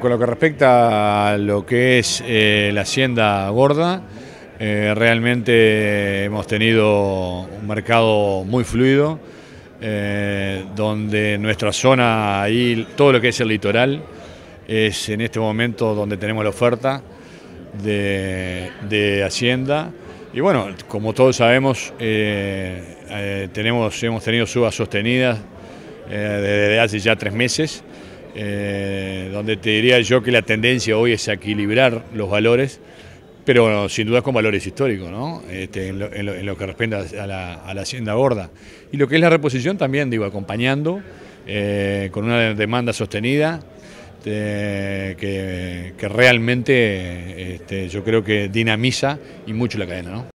Con lo que respecta a lo que es eh, la hacienda gorda, eh, realmente hemos tenido un mercado muy fluido, eh, donde nuestra zona, y todo lo que es el litoral, es en este momento donde tenemos la oferta de, hacienda. Y bueno, como todos sabemos, hemos tenido subas sostenidas desde hace ya tres meses. Eh, donde te diría yo que la tendencia hoy es equilibrar los valores, pero sin duda con valores históricos, ¿no? Este, en, lo, que respecta a la, hacienda gorda. Y lo que es la reposición también, digo, acompañando, eh, con una demanda sostenida, eh, que, realmente este, yo creo que dinamiza y mucho la cadena. ¿no?